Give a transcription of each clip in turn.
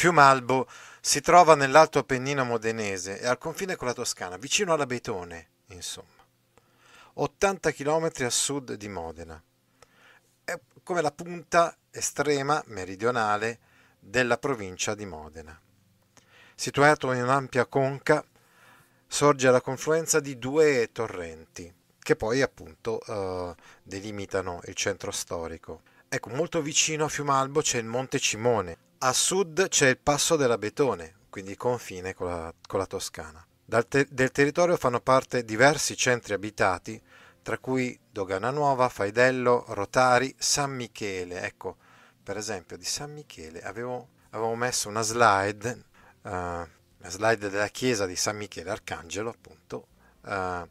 Fiumalbo si trova nell'Alto Appennino modenese e al confine con la Toscana, vicino alla Betone, insomma, 80 km a sud di Modena. È come la punta estrema meridionale della provincia di Modena. Situato in un'ampia conca, sorge alla confluenza di due torrenti che poi appunto eh, delimitano il centro storico. Ecco, molto vicino a Fiumalbo c'è il Monte Cimone, a sud c'è il passo della Betone, quindi il confine con la, con la Toscana. Te- del territorio fanno parte diversi centri abitati, tra cui Dogana Nuova, Faidello, Rotari, San Michele. Ecco, per esempio di San Michele avevo, avevo messo una slide, uh, una slide della chiesa di San Michele Arcangelo, appunto, uh,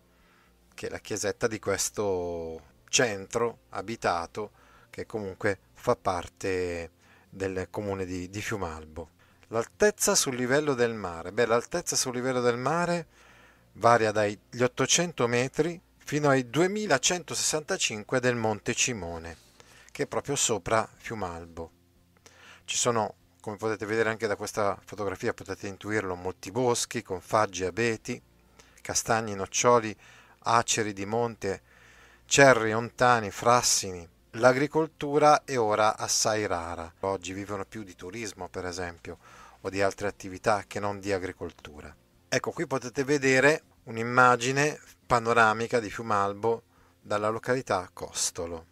che è la chiesetta di questo centro abitato che comunque fa parte del comune di, di Fiumalbo. L'altezza sul livello del mare. Beh, l'altezza sul livello del mare varia dagli 800 metri fino ai 2165 del Monte Cimone, che è proprio sopra Fiumalbo. Ci sono, come potete vedere anche da questa fotografia, potete intuirlo, molti boschi con faggi, abeti, castagni, noccioli, aceri di monte, cerri, ontani, frassini, L'agricoltura è ora assai rara, oggi vivono più di turismo per esempio o di altre attività che non di agricoltura. Ecco qui potete vedere un'immagine panoramica di Fiumalbo dalla località Costolo.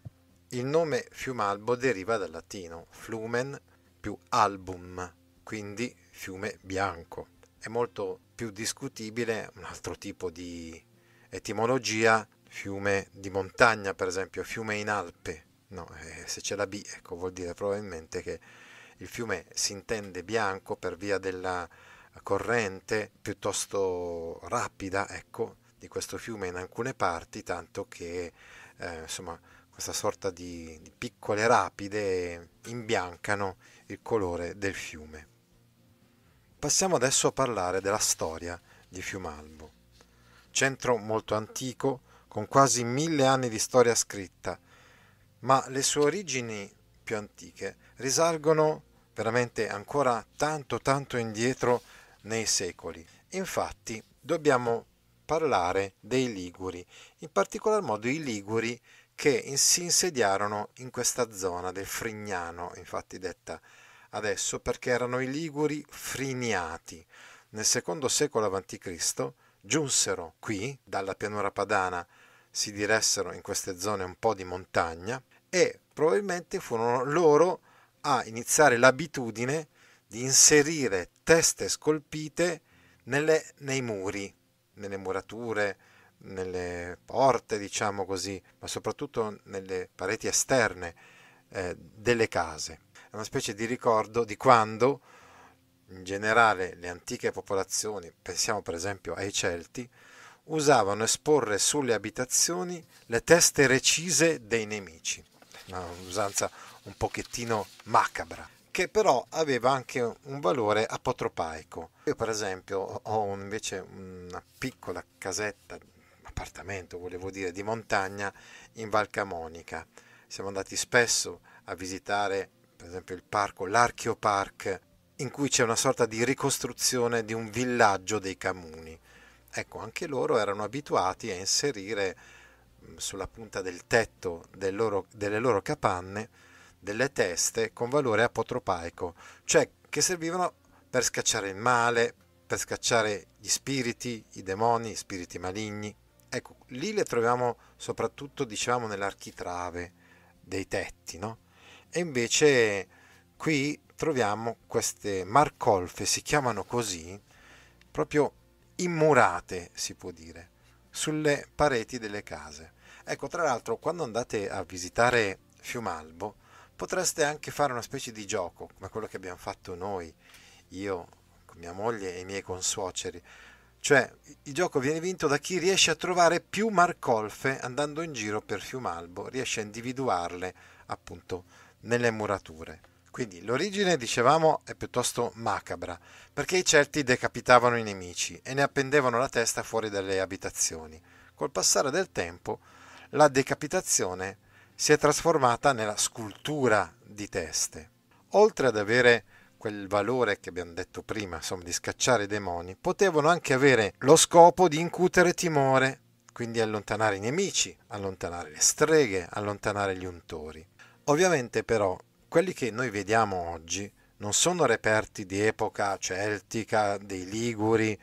Il nome Fiumalbo deriva dal latino flumen più album, quindi fiume bianco. È molto più discutibile un altro tipo di etimologia, fiume di montagna per esempio, fiume in Alpe, no, eh, se c'è la B ecco, vuol dire probabilmente che il fiume si intende bianco per via della corrente piuttosto rapida ecco, di questo fiume in alcune parti, tanto che eh, insomma, questa sorta di, di piccole rapide imbiancano il colore del fiume. Passiamo adesso a parlare della storia di Fiumalbo, centro molto antico con quasi mille anni di storia scritta ma le sue origini più antiche risalgono veramente ancora tanto tanto indietro nei secoli. Infatti dobbiamo parlare dei Liguri, in particolar modo i Liguri che si insediarono in questa zona del Frignano, infatti detta adesso perché erano i Liguri friniati. Nel secondo secolo a.C. giunsero qui, dalla pianura padana, si diressero in queste zone un po' di montagna e probabilmente furono loro a iniziare l'abitudine di inserire teste scolpite nelle, nei muri, nelle murature, nelle porte, diciamo così, ma soprattutto nelle pareti esterne eh, delle case. È una specie di ricordo di quando in generale le antiche popolazioni, pensiamo per esempio ai Celti, usavano esporre sulle abitazioni le teste recise dei nemici, una usanza un pochettino macabra, che però aveva anche un valore apotropaico. Io per esempio ho invece una piccola casetta, appartamento volevo dire, di montagna in Val Camonica. Siamo andati spesso a visitare per esempio il parco, l'Archeo in cui c'è una sorta di ricostruzione di un villaggio dei Camuni ecco, anche loro erano abituati a inserire mm, sulla punta del tetto del loro, delle loro capanne delle teste con valore apotropaico, cioè che servivano per scacciare il male, per scacciare gli spiriti, i demoni, gli spiriti maligni. Ecco, lì le troviamo soprattutto, diciamo, nell'architrave dei tetti, no? E invece qui troviamo queste marcolfe, si chiamano così, proprio immurate, si può dire, sulle pareti delle case. Ecco, tra l'altro, quando andate a visitare Fiumalbo, potreste anche fare una specie di gioco, come quello che abbiamo fatto noi, io con mia moglie e i miei consuoceri. Cioè, il gioco viene vinto da chi riesce a trovare più marcolfe andando in giro per Fiumalbo, riesce a individuarle appunto nelle murature. Quindi l'origine, dicevamo, è piuttosto macabra, perché i Celti decapitavano i nemici e ne appendevano la testa fuori dalle abitazioni. Col passare del tempo, la decapitazione si è trasformata nella scultura di teste. Oltre ad avere quel valore che abbiamo detto prima, insomma, di scacciare i demoni, potevano anche avere lo scopo di incutere timore, quindi allontanare i nemici, allontanare le streghe, allontanare gli untori. Ovviamente però quelli che noi vediamo oggi non sono reperti di epoca celtica, dei Liguri,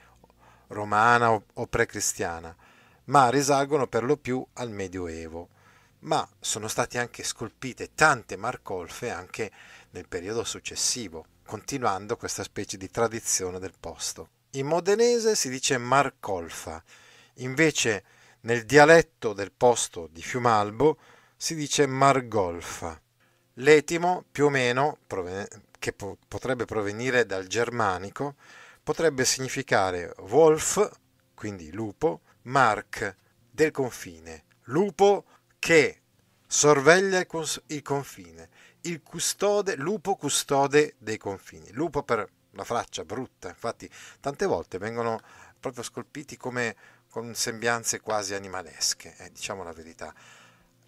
romana o precristiana, ma risalgono per lo più al Medioevo. Ma sono state anche scolpite tante marcolfe anche nel periodo successivo, continuando questa specie di tradizione del posto. In modenese si dice marcolfa, invece nel dialetto del posto di Fiumalbo si dice margolfa. L'etimo, più o meno, che potrebbe provenire dal germanico, potrebbe significare wolf, quindi lupo, mark, del confine, lupo che sorveglia il, cons- il confine, il custode, lupo custode dei confini, lupo per la faccia brutta, infatti tante volte vengono proprio scolpiti come con sembianze quasi animalesche, eh, diciamo la verità.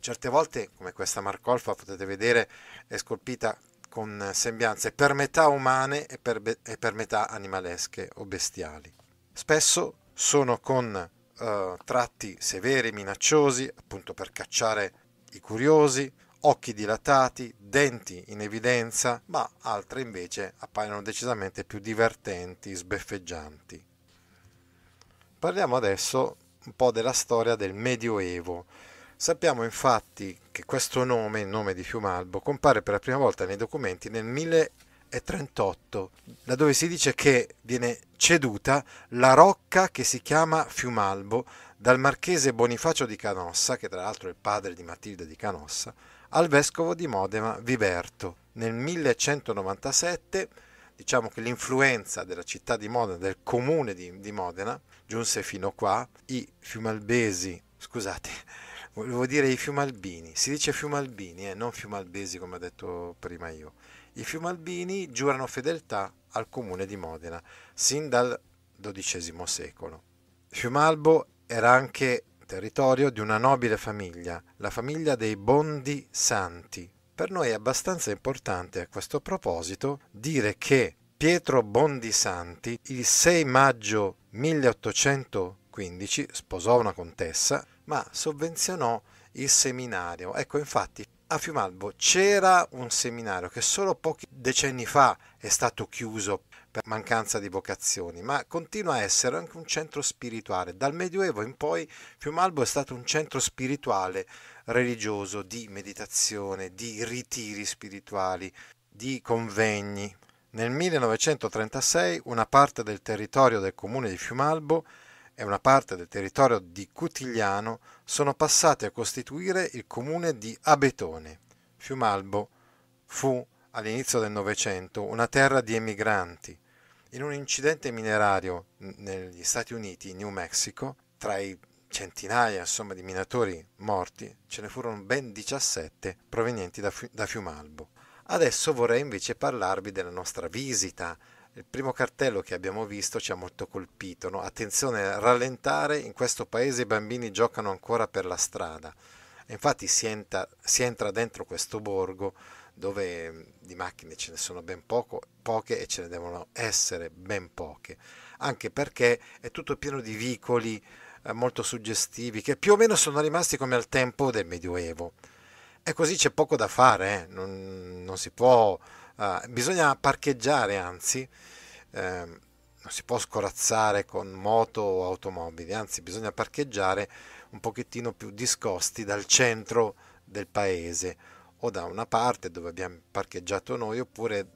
Certe volte, come questa Marcolfa, potete vedere, è scolpita con sembianze per metà umane e per, be- e per metà animalesche o bestiali. Spesso sono con eh, tratti severi, minacciosi, appunto per cacciare i curiosi, occhi dilatati, denti in evidenza, ma altre invece appaiono decisamente più divertenti, sbeffeggianti. Parliamo adesso un po' della storia del Medioevo Sappiamo infatti che questo nome, il nome di Fiumalbo, compare per la prima volta nei documenti nel 1038, da dove si dice che viene ceduta la rocca che si chiama Fiumalbo dal marchese Bonifacio di Canossa, che tra l'altro è il padre di Matilde di Canossa, al vescovo di Modena Viverto. Nel 1197 diciamo che l'influenza della città di Modena, del comune di, di Modena, giunse fino qua, i fiumalbesi, scusate, volevo dire i Fiumalbini, si dice Fiumalbini, eh, non Fiumalbesi come ho detto prima io. I Fiumalbini giurano fedeltà al comune di Modena sin dal XII secolo. Fiumalbo era anche territorio di una nobile famiglia, la famiglia dei Bondi Santi. Per noi è abbastanza importante a questo proposito dire che Pietro Bondi Santi il 6 maggio 1815 sposò una contessa ma sovvenzionò il seminario. Ecco, infatti, a Fiumalbo c'era un seminario che solo pochi decenni fa è stato chiuso per mancanza di vocazioni, ma continua a essere anche un centro spirituale. Dal Medioevo in poi Fiumalbo è stato un centro spirituale religioso di meditazione, di ritiri spirituali, di convegni. Nel 1936 una parte del territorio del comune di Fiumalbo e una parte del territorio di Cutigliano sono passati a costituire il comune di Abetone. Fiumalbo fu all'inizio del Novecento una terra di emigranti. In un incidente minerario negli Stati Uniti, in New Mexico, tra i centinaia insomma, di minatori morti, ce ne furono ben 17 provenienti da, da Fiumalbo. Adesso vorrei invece parlarvi della nostra visita il primo cartello che abbiamo visto ci ha molto colpito. No? Attenzione, rallentare, in questo paese i bambini giocano ancora per la strada. infatti si entra, si entra dentro questo borgo dove mm, di macchine ce ne sono ben poco, poche e ce ne devono essere ben poche, anche perché è tutto pieno di vicoli eh, molto suggestivi che più o meno sono rimasti come al tempo del Medioevo. E così c'è poco da fare, eh? non, non si può Uh, bisogna parcheggiare, anzi, eh, non si può scorazzare con moto o automobili, anzi bisogna parcheggiare un pochettino più discosti dal centro del paese o da una parte dove abbiamo parcheggiato noi oppure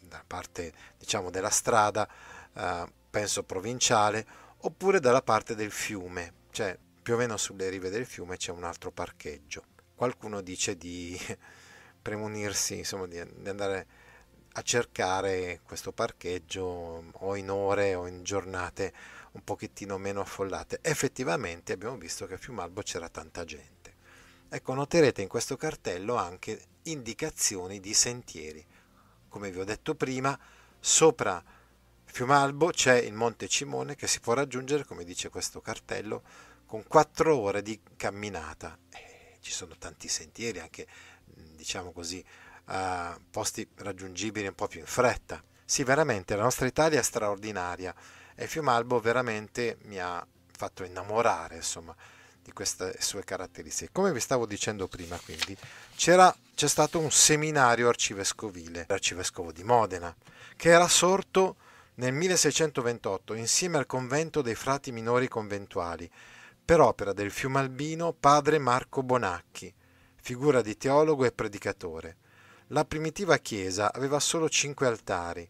dalla parte diciamo della strada eh, penso provinciale oppure dalla parte del fiume cioè più o meno sulle rive del fiume c'è un altro parcheggio qualcuno dice di premunirsi insomma di andare a cercare questo parcheggio mm, o in ore o in giornate un pochettino meno affollate. Effettivamente abbiamo visto che a Fiumalbo c'era tanta gente. Ecco, noterete in questo cartello anche indicazioni di sentieri. Come vi ho detto prima, sopra Fiumalbo c'è il Monte Cimone che si può raggiungere, come dice questo cartello, con 4 ore di camminata. Eh, ci sono tanti sentieri, anche mm, diciamo così, posti raggiungibili un po' più in fretta. Sì, veramente la nostra Italia è straordinaria e Fiumalbo veramente mi ha fatto innamorare, insomma, di queste sue caratteristiche. Come vi stavo dicendo prima, quindi, c'è stato un seminario arcivescovile, l'arcivescovo di Modena, che era sorto nel 1628 insieme al convento dei frati minori conventuali, per opera del fiumalbino padre Marco Bonacchi, figura di teologo e predicatore la primitiva chiesa aveva solo cinque altari,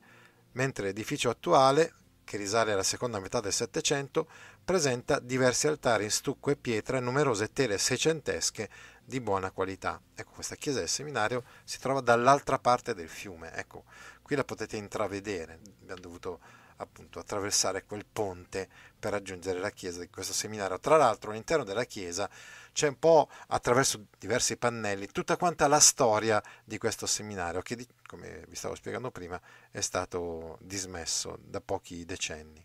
mentre l'edificio attuale, che risale alla seconda metà del Settecento, presenta diversi altari in stucco e pietra e numerose tele seicentesche di buona qualità. Ecco, questa chiesa del seminario si trova dall'altra parte del fiume, ecco, qui la potete intravedere, abbiamo dovuto appunto attraversare quel ponte per raggiungere la chiesa di questo seminario. Tra l'altro all'interno della chiesa c'è un po' attraverso diversi pannelli tutta quanta la storia di questo seminario che come vi stavo spiegando prima è stato dismesso da pochi decenni.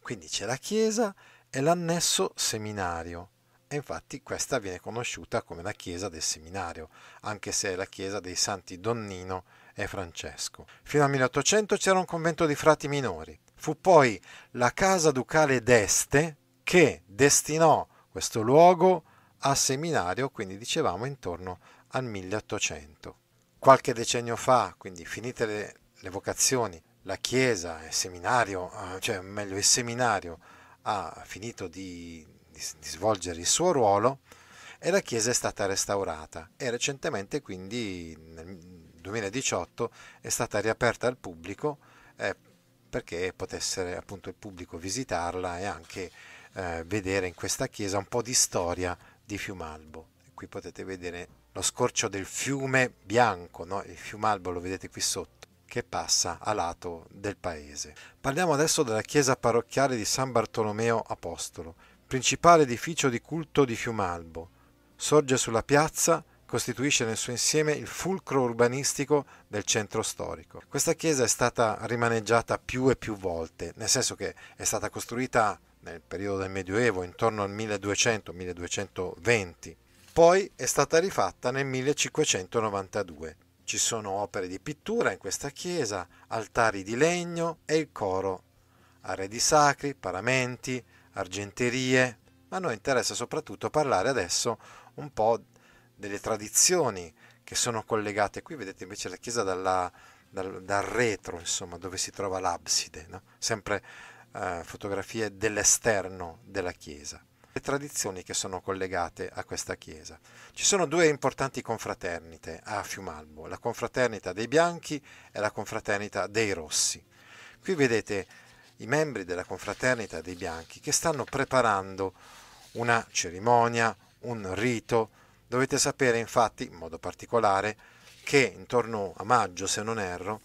Quindi c'è la chiesa e l'annesso seminario e infatti questa viene conosciuta come la chiesa del seminario, anche se è la chiesa dei santi Donnino e Francesco. Fino al 1800 c'era un convento di frati minori. Fu poi la casa ducale d'Este che destinò questo luogo a seminario, quindi dicevamo intorno al 1800. Qualche decennio fa, quindi finite le, le vocazioni, la chiesa e il seminario, eh, cioè meglio il seminario ha finito di, di, di svolgere il suo ruolo e la chiesa è stata restaurata e recentemente quindi nel 2018 è stata riaperta al pubblico eh, perché potesse appunto il pubblico visitarla e anche eh, vedere in questa chiesa un po' di storia di Fiumalbo. Qui potete vedere lo scorcio del fiume bianco, no? il Fiumalbo lo vedete qui sotto, che passa a lato del paese. Parliamo adesso della chiesa parrocchiale di San Bartolomeo Apostolo, principale edificio di culto di Fiumalbo. Sorge sulla piazza costituisce nel suo insieme il fulcro urbanistico del centro storico. Questa chiesa è stata rimaneggiata più e più volte, nel senso che è stata costruita nel periodo del Medioevo, intorno al 1200-1220, poi è stata rifatta nel 1592. Ci sono opere di pittura in questa chiesa, altari di legno e il coro, arredi sacri, paramenti, argenterie, ma a noi interessa soprattutto parlare adesso un po' delle tradizioni che sono collegate. Qui vedete invece la chiesa dalla, dal, dal, retro, insomma, dove si trova l'abside, no? sempre eh, fotografie dell'esterno della chiesa. Le tradizioni che sono collegate a questa chiesa. Ci sono due importanti confraternite a Fiumalbo, la confraternita dei bianchi e la confraternita dei rossi. Qui vedete i membri della confraternita dei bianchi che stanno preparando una cerimonia, un rito, Dovete sapere infatti, in modo particolare, che intorno a maggio, se non erro,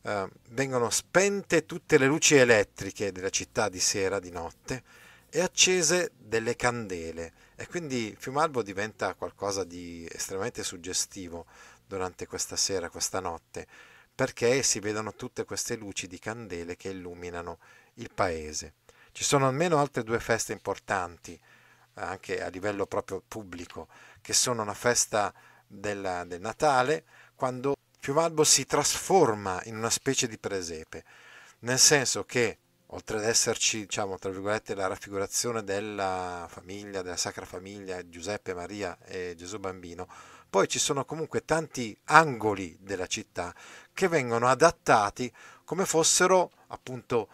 eh, vengono spente tutte le luci elettriche della città di sera, di notte, e accese delle candele. E quindi Fiumalbo diventa qualcosa di estremamente suggestivo durante questa sera, questa notte, perché si vedono tutte queste luci di candele che illuminano il paese. Ci sono almeno altre due feste importanti anche a livello proprio pubblico, che sono una festa della, del Natale, quando Fiumalbo si trasforma in una specie di presepe, nel senso che oltre ad esserci, diciamo, tra virgolette, la raffigurazione della famiglia, della Sacra Famiglia, Giuseppe, Maria e Gesù Bambino, poi ci sono comunque tanti angoli della città che vengono adattati come fossero, appunto,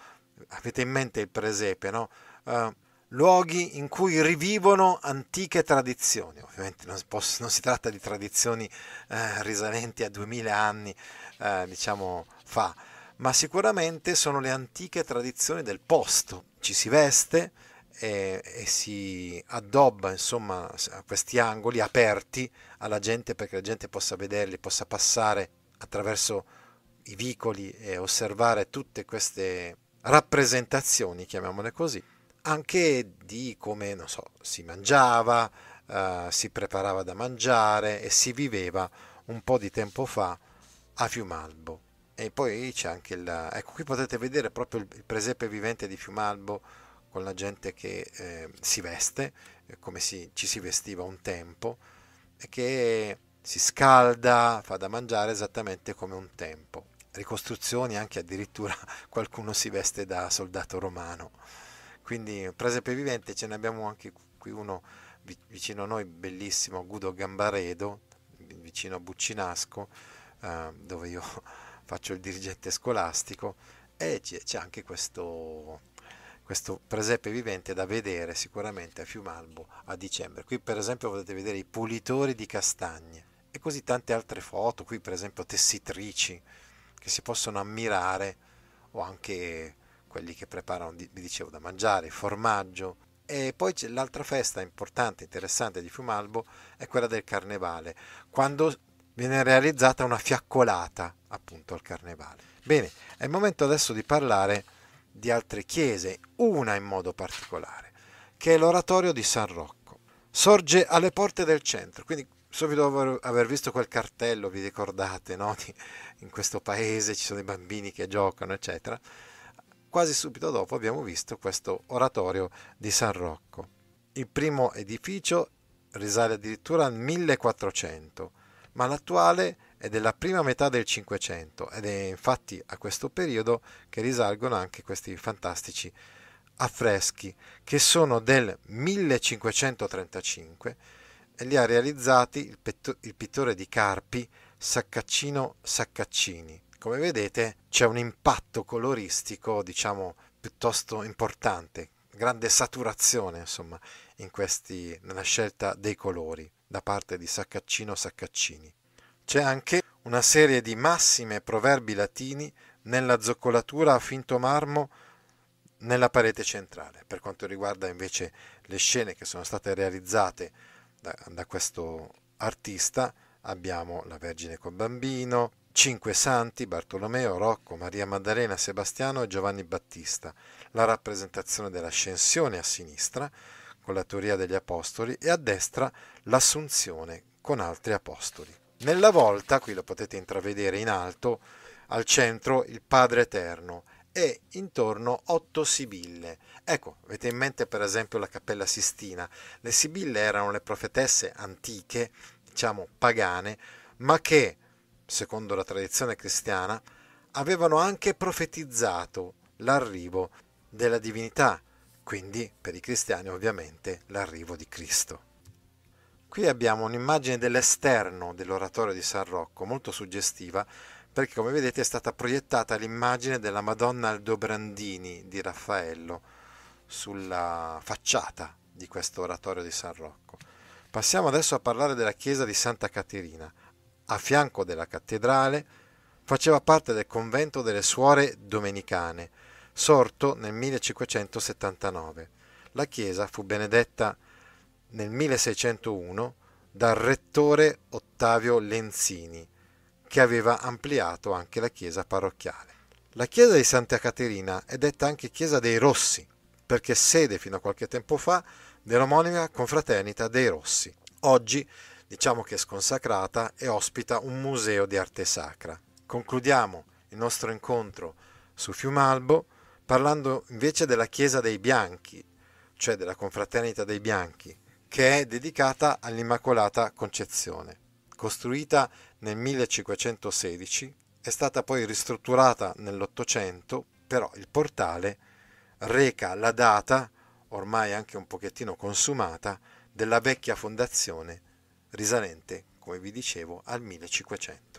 avete in mente il presepe, no? Uh, luoghi in cui rivivono antiche tradizioni. Ovviamente non, posso, non si tratta di tradizioni eh, risalenti a 2000 anni, eh, diciamo, fa, ma sicuramente sono le antiche tradizioni del posto. Ci si veste e, e si addobba, insomma, a questi angoli aperti alla gente perché la gente possa vederli, possa passare attraverso i vicoli e osservare tutte queste rappresentazioni, chiamiamole così anche di come so, si mangiava, eh, si preparava da mangiare e si viveva un po' di tempo fa a Fiumalbo. E poi c'è anche il... Ecco, qui potete vedere proprio il presepe vivente di Fiumalbo con la gente che eh, si veste, eh, come si, ci si vestiva un tempo, e che si scalda, fa da mangiare esattamente come un tempo. Ricostruzioni anche addirittura qualcuno si veste da soldato romano. Quindi presepe vivente ce ne abbiamo anche qui uno vicino a noi, bellissimo, Gudo Gambaredo, vicino a Buccinasco, eh, dove io faccio il dirigente scolastico, e c'è anche questo questo presepe vivente da vedere sicuramente a Fiumalbo a dicembre. Qui per esempio potete vedere i pulitori di castagne e così tante altre foto, qui per esempio tessitrici che si possono ammirare o anche quelli che preparano, vi dicevo, da mangiare, formaggio. E poi c'è l'altra festa importante, interessante di Fiumalbo, è quella del carnevale, quando viene realizzata una fiaccolata appunto al carnevale. Bene, è il momento adesso di parlare di altre chiese, una in modo particolare, che è l'oratorio di San Rocco. Sorge alle porte del centro, quindi subito dopo aver visto quel cartello, vi ricordate, no? in questo paese ci sono i bambini che giocano, eccetera Quasi subito dopo abbiamo visto questo oratorio di San Rocco. Il primo edificio risale addirittura al 1400, ma l'attuale è della prima metà del 500 ed è infatti a questo periodo che risalgono anche questi fantastici affreschi che sono del 1535 e li ha realizzati il, pittore di Carpi Saccaccino Saccaccini come vedete c'è un impatto coloristico, diciamo, piuttosto importante, grande saturazione, insomma, in questi, nella scelta dei colori da parte di Saccaccino Saccaccini. C'è anche una serie di massime proverbi latini nella zoccolatura a finto marmo nella parete centrale. Per quanto riguarda invece le scene che sono state realizzate da, da questo artista, abbiamo la Vergine col bambino, Cinque santi, Bartolomeo, Rocco, Maria Maddalena, Sebastiano e Giovanni Battista, la rappresentazione dell'ascensione a sinistra con la teoria degli apostoli e a destra l'assunzione con altri apostoli. Nella volta, qui lo potete intravedere in alto, al centro il Padre Eterno e intorno otto sibille. Ecco, avete in mente per esempio la Cappella Sistina. Le sibille erano le profetesse antiche, diciamo pagane, ma che secondo la tradizione cristiana, avevano anche profetizzato l'arrivo della divinità, quindi per i cristiani ovviamente l'arrivo di Cristo. Qui abbiamo un'immagine dell'esterno dell'oratorio di San Rocco, molto suggestiva, perché come vedete è stata proiettata l'immagine della Madonna Aldobrandini di Raffaello sulla facciata di questo oratorio di San Rocco. Passiamo adesso a parlare della chiesa di Santa Caterina a fianco della cattedrale, faceva parte del convento delle suore domenicane, sorto nel 1579. La chiesa fu benedetta nel 1601 dal rettore Ottavio Lenzini, che aveva ampliato anche la chiesa parrocchiale. La chiesa di Santa Caterina è detta anche chiesa dei Rossi, perché sede fino a qualche tempo fa dell'omonima confraternita dei Rossi. Oggi diciamo che è sconsacrata e ospita un museo di arte sacra. Concludiamo il nostro incontro su Fiumalbo parlando invece della Chiesa dei Bianchi, cioè della Confraternita dei Bianchi, che è dedicata all'Immacolata Concezione. Costruita nel 1516, è stata poi ristrutturata nell'Ottocento, però il portale reca la data, ormai anche un pochettino consumata, della vecchia fondazione risalente, come vi dicevo, al 1500.